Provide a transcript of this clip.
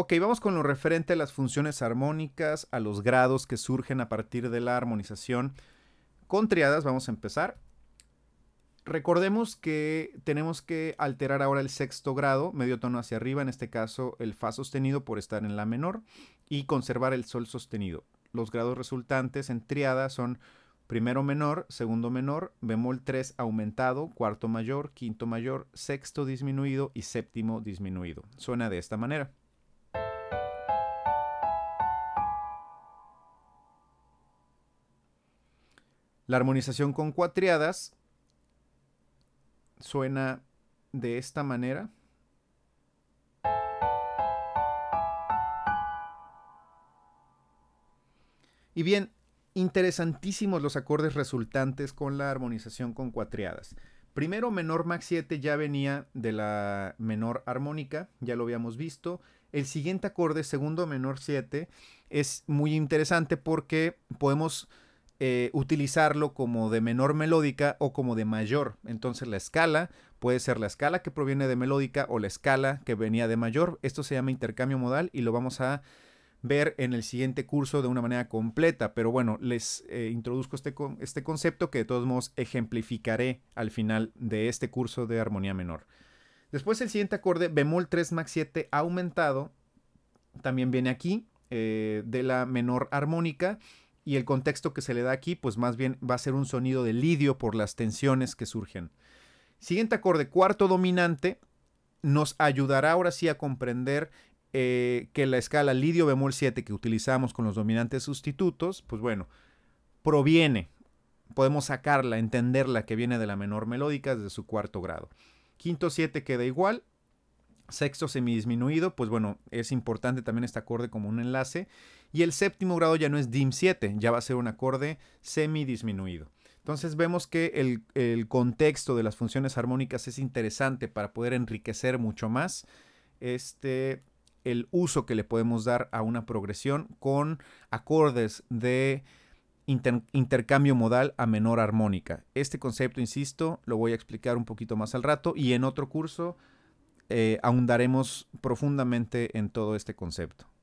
Ok, vamos con lo referente a las funciones armónicas, a los grados que surgen a partir de la armonización. Con triadas vamos a empezar. Recordemos que tenemos que alterar ahora el sexto grado, medio tono hacia arriba, en este caso el fa sostenido por estar en la menor, y conservar el sol sostenido. Los grados resultantes en triada son primero menor, segundo menor, bemol 3 aumentado, cuarto mayor, quinto mayor, sexto disminuido y séptimo disminuido. Suena de esta manera. La armonización con cuatriadas suena de esta manera. Y bien, interesantísimos los acordes resultantes con la armonización con cuatriadas. Primero, menor Max 7 ya venía de la menor armónica, ya lo habíamos visto. El siguiente acorde, segundo menor 7, es muy interesante porque podemos eh, utilizarlo como de menor melódica o como de mayor. Entonces la escala puede ser la escala que proviene de melódica o la escala que venía de mayor. Esto se llama intercambio modal y lo vamos a ver en el siguiente curso de una manera completa. Pero bueno, les eh, introduzco este, este concepto que de todos modos ejemplificaré al final de este curso de armonía menor. Después el siguiente acorde, bemol 3 max 7 aumentado, también viene aquí eh, de la menor armónica y el contexto que se le da aquí, pues más bien va a ser un sonido de lidio por las tensiones que surgen. Siguiente acorde, cuarto dominante, nos ayudará ahora sí a comprender eh, que la escala lidio bemol 7 que utilizamos con los dominantes sustitutos, pues bueno, proviene, podemos sacarla, entenderla que viene de la menor melódica desde su cuarto grado. Quinto 7 queda igual, Sexto semidisminuido, pues bueno, es importante también este acorde como un enlace. Y el séptimo grado ya no es DIM7, ya va a ser un acorde semidisminuido. Entonces vemos que el, contexto de las funciones armónicas es interesante para poder enriquecer mucho más este, el uso que le podemos dar a una progresión con acordes de intercambio modal a menor armónica. Este concepto, insisto, lo voy a explicar un poquito más al rato y en otro curso eh, ahondaremos profundamente en todo este concepto.